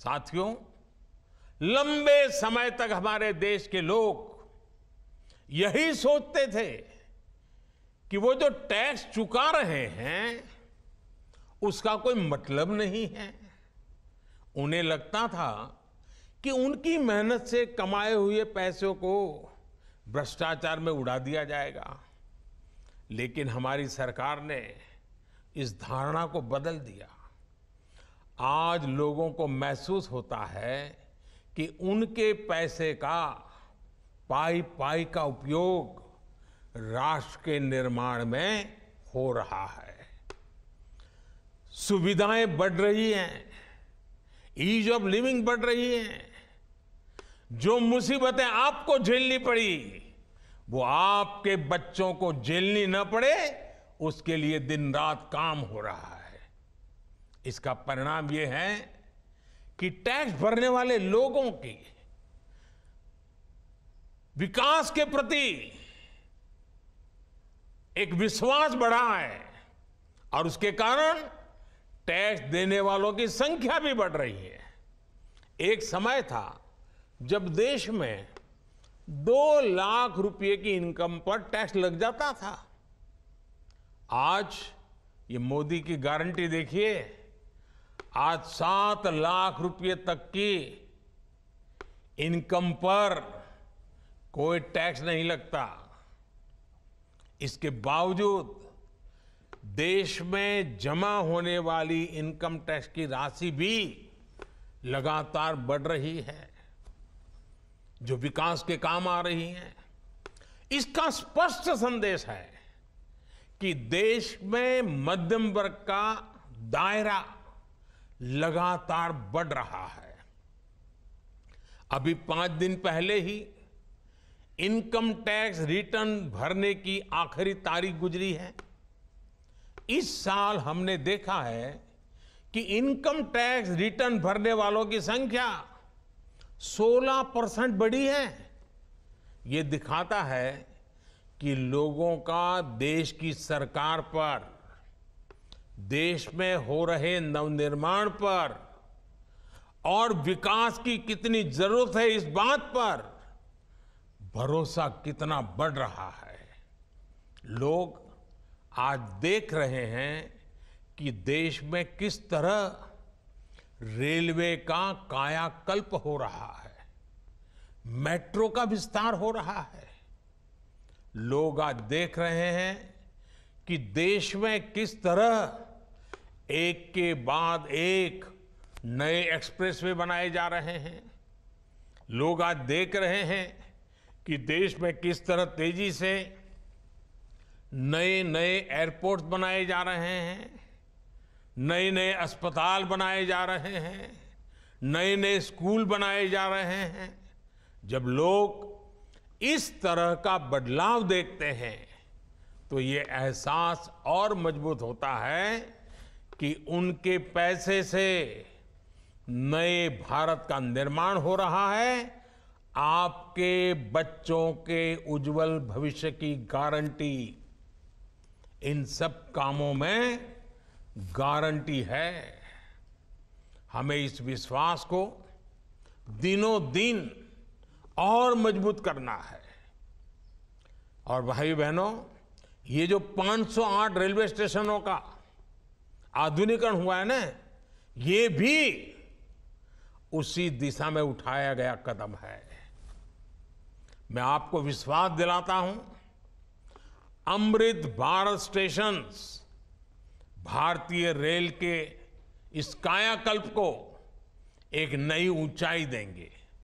साथियों लंबे समय तक हमारे देश के लोग यही सोचते थे कि वो जो टैक्स चुका रहे हैं उसका कोई मतलब नहीं है उन्हें लगता था कि उनकी मेहनत से कमाए हुए पैसों को भ्रष्टाचार में उड़ा दिया जाएगा लेकिन हमारी सरकार ने इस धारणा को बदल दिया आज लोगों को महसूस होता है कि उनके पैसे का पाई पाई का उपयोग राष्ट्र के निर्माण में हो रहा है सुविधाएं बढ़ रही हैं ईज ऑफ लिविंग बढ़ रही है जो मुसीबतें आपको झेलनी पड़ी वो आपके बच्चों को झेलनी न पड़े उसके लिए दिन रात काम हो रहा है इसका परिणाम यह है कि टैक्स भरने वाले लोगों की विकास के प्रति एक विश्वास बढ़ा है और उसके कारण टैक्स देने वालों की संख्या भी बढ़ रही है एक समय था जब देश में दो लाख रुपए की इनकम पर टैक्स लग जाता था आज ये मोदी की गारंटी देखिए आज सात लाख रुपये तक की इनकम पर कोई टैक्स नहीं लगता इसके बावजूद देश में जमा होने वाली इनकम टैक्स की राशि भी लगातार बढ़ रही है जो विकास के काम आ रही है इसका स्पष्ट संदेश है कि देश में मध्यम वर्ग का दायरा लगातार बढ़ रहा है अभी पांच दिन पहले ही इनकम टैक्स रिटर्न भरने की आखिरी तारीख गुजरी है इस साल हमने देखा है कि इनकम टैक्स रिटर्न भरने वालों की संख्या 16 परसेंट बढ़ी है यह दिखाता है कि लोगों का देश की सरकार पर देश में हो रहे नवनिर्माण पर और विकास की कितनी जरूरत है इस बात पर भरोसा कितना बढ़ रहा है लोग आज देख रहे हैं कि देश में किस तरह रेलवे का कायाकल्प हो रहा है मेट्रो का विस्तार हो रहा है लोग आज देख रहे हैं कि देश में किस तरह एक के बाद एक नए एक्सप्रेसवे बनाए जा रहे हैं लोग आज देख रहे हैं कि देश में किस तरह तेजी से नए नए एयरपोर्ट्स बनाए जा रहे हैं नए नए अस्पताल बनाए जा रहे हैं नए नए स्कूल बनाए जा रहे हैं जब लोग इस तरह का बदलाव देखते हैं तो ये एहसास और मजबूत होता है कि उनके पैसे से नए भारत का निर्माण हो रहा है आपके बच्चों के उज्जवल भविष्य की गारंटी इन सब कामों में गारंटी है हमें इस विश्वास को दिनों दिन और मजबूत करना है और भाई बहनों ये जो 508 रेलवे स्टेशनों का आधुनिकरण हुआ है ना ये भी उसी दिशा में उठाया गया कदम है मैं आपको विश्वास दिलाता हूं अमृत भारत स्टेशन भारतीय रेल के इस कायाकल्प को एक नई ऊंचाई देंगे